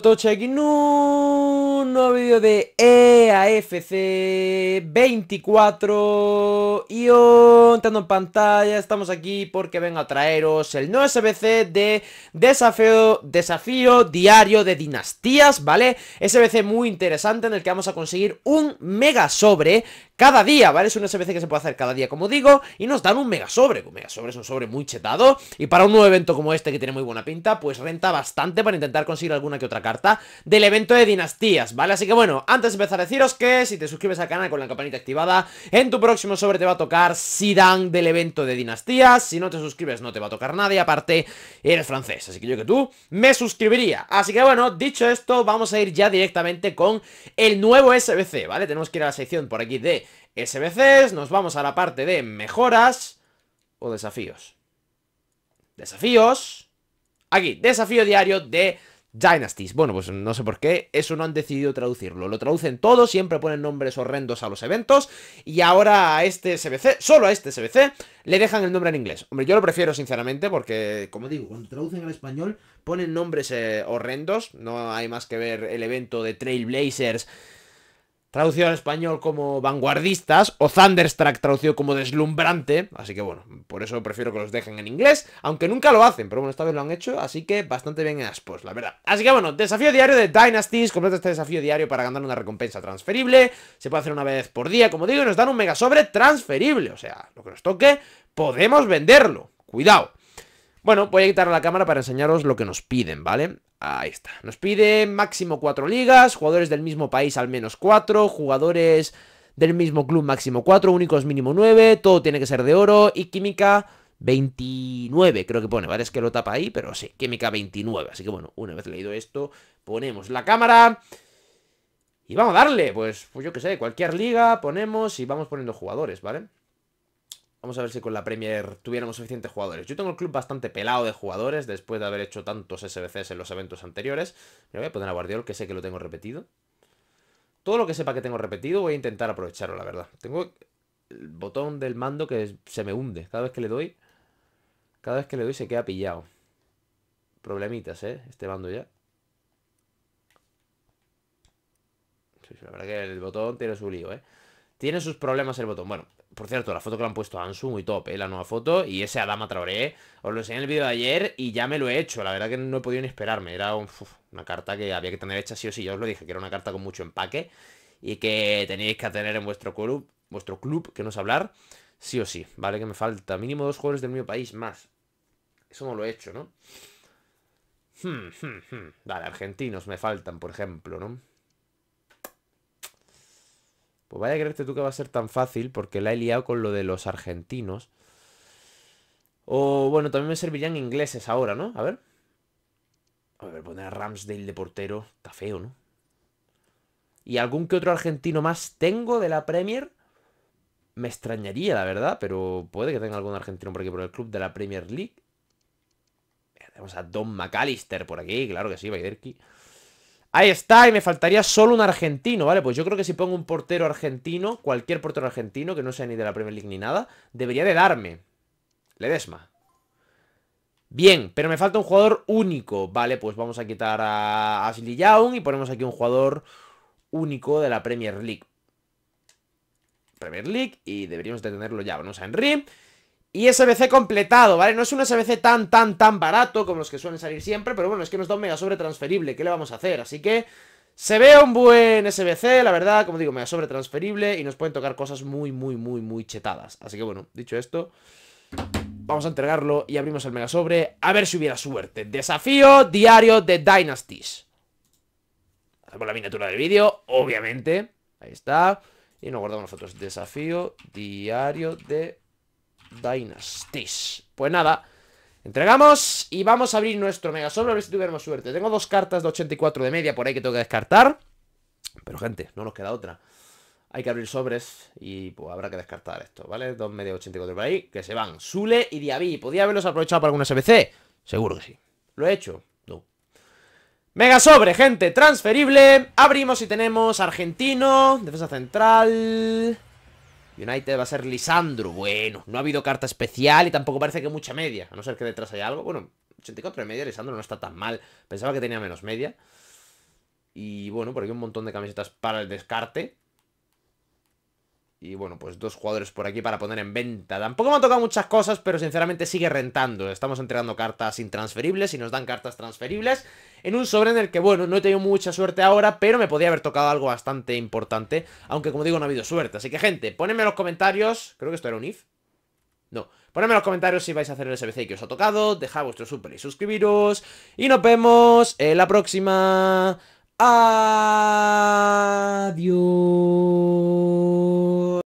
todo check y un nuevo vídeo de EAFC 24 y oh, entrando en pantalla estamos aquí porque vengo a traeros el nuevo SBC de desafío, desafío diario de dinastías, ¿vale? SBC muy interesante en el que vamos a conseguir un mega sobre cada día, ¿vale? Es un SBC que se puede hacer cada día, como digo, y nos dan un mega sobre. Un mega sobre es un sobre muy chetado y para un nuevo evento como este que tiene muy buena pinta, pues renta bastante para intentar conseguir alguna que otra carta del evento de dinastías, ¿vale? ¿vale? Así que bueno, antes de empezar a deciros que si te suscribes al canal con la campanita activada, en tu próximo sobre te va a tocar Sidan del evento de dinastías, si no te suscribes no te va a tocar nadie, aparte eres francés, así que yo que tú me suscribiría. Así que bueno, dicho esto, vamos a ir ya directamente con el nuevo SBC, ¿vale? Tenemos que ir a la sección por aquí de SBCs, nos vamos a la parte de mejoras o desafíos. Desafíos. Aquí, desafío diario de Dynasties. Bueno, pues no sé por qué, eso no han decidido traducirlo. Lo traducen todo, siempre ponen nombres horrendos a los eventos. Y ahora a este SBC, solo a este SBC, le dejan el nombre en inglés. Hombre, yo lo prefiero sinceramente porque, como digo, cuando traducen al español ponen nombres eh, horrendos. No hay más que ver el evento de Trailblazers traducido al español como vanguardistas, o Thunderstruck traducido como deslumbrante, así que bueno, por eso prefiero que los dejen en inglés, aunque nunca lo hacen, pero bueno, esta vez lo han hecho, así que bastante bien en Aspos, la verdad. Así que bueno, desafío diario de Dynasties, completa este desafío diario para ganar una recompensa transferible, se puede hacer una vez por día, como digo, y nos dan un mega sobre transferible, o sea, lo que nos toque, podemos venderlo, cuidado. Bueno, voy a quitar la cámara para enseñaros lo que nos piden, ¿vale? Ahí está. Nos pide máximo cuatro ligas, jugadores del mismo país al menos cuatro, jugadores del mismo club máximo cuatro, únicos mínimo 9, todo tiene que ser de oro y química 29, creo que pone, ¿vale? Es que lo tapa ahí, pero sí, química 29. Así que bueno, una vez leído esto, ponemos la cámara y vamos a darle, pues, pues yo qué sé, cualquier liga ponemos y vamos poniendo jugadores, ¿vale? Vamos a ver si con la Premier tuviéramos suficientes jugadores. Yo tengo el club bastante pelado de jugadores después de haber hecho tantos SBCs en los eventos anteriores. Me voy a poner a Guardiol, que sé que lo tengo repetido. Todo lo que sepa que tengo repetido voy a intentar aprovecharlo, la verdad. Tengo el botón del mando que se me hunde. Cada vez que le doy, cada vez que le doy se queda pillado. Problemitas, ¿eh? Este mando ya. La verdad que el botón tiene su lío, ¿eh? Tiene sus problemas el botón. Bueno, por cierto, la foto que le han puesto a Ansu, muy top, ¿eh? La nueva foto. Y ese Adama Traoré, os lo enseñé en el vídeo de ayer y ya me lo he hecho. La verdad que no he podido ni esperarme. Era una carta que había que tener hecha sí o sí. Ya os lo dije, que era una carta con mucho empaque y que teníais que tener en vuestro club, vuestro club, que no sé hablar, sí o sí. Vale, que me falta mínimo dos jugadores del mismo país más. Eso no lo he hecho, ¿no? Hmm, hmm, hmm. Vale, argentinos me faltan, por ejemplo, ¿no? Pues vaya a creerte tú que va a ser tan fácil porque la he liado con lo de los argentinos. O bueno, también me servirían ingleses ahora, ¿no? A ver. A ver, poner a Ramsdale de portero. Está feo, ¿no? Y algún que otro argentino más tengo de la Premier. Me extrañaría, la verdad, pero puede que tenga algún argentino por aquí por el club de la Premier League. Tenemos a Don McAllister por aquí, claro que sí, Baiderki. Ahí está, y me faltaría solo un argentino, ¿vale? Pues yo creo que si pongo un portero argentino, cualquier portero argentino, que no sea ni de la Premier League ni nada, debería de darme. Ledesma. Bien, pero me falta un jugador único, ¿vale? Pues vamos a quitar a Ashley Young y ponemos aquí un jugador único de la Premier League. Premier League, y deberíamos de tenerlo ya. Vamos a Henry. Y SBC completado, ¿vale? No es un SBC tan, tan, tan barato como los que suelen salir siempre, pero bueno, es que nos da un mega sobre transferible, ¿qué le vamos a hacer? Así que se ve un buen SBC, la verdad, como digo, mega sobre transferible y nos pueden tocar cosas muy, muy, muy, muy chetadas. Así que bueno, dicho esto, vamos a entregarlo y abrimos el mega sobre, a ver si hubiera suerte. Desafío diario de Dynasties. Hacemos la miniatura del vídeo, obviamente. Ahí está. Y nos guardamos nosotros. Desafío diario de Dynasties. Pues nada, entregamos y vamos a abrir nuestro mega sobre a ver si tuviéramos suerte. Tengo dos cartas de 84 de media por ahí que tengo que descartar. Pero gente, no nos queda otra. Hay que abrir sobres y pues habrá que descartar esto, ¿vale? Dos de 84 por ahí, que se van. zule y diabí ¿Podía haberlos aprovechado para algún SBC? Seguro que sí. ¿Lo he hecho? No. Mega sobre, gente, transferible. Abrimos y tenemos argentino, defensa central... United va a ser Lisandro. Bueno, no ha habido carta especial y tampoco parece que mucha media. A no ser que detrás haya algo. Bueno, 84 de media, Lisandro no está tan mal. Pensaba que tenía menos media. Y bueno, por aquí un montón de camisetas para el descarte. Y bueno, pues dos jugadores por aquí para poner en venta. Tampoco me han tocado muchas cosas, pero sinceramente sigue rentando. Estamos entregando cartas intransferibles y nos dan cartas transferibles en un sobre en el que, bueno, no he tenido mucha suerte ahora, pero me podía haber tocado algo bastante importante, aunque como digo, no ha habido suerte. Así que, gente, ponedme en los comentarios, creo que esto era un if, no, ponedme en los comentarios si vais a hacer el SBC que os ha tocado, dejad vuestro super y suscribiros, y nos vemos en la próxima... Adiós.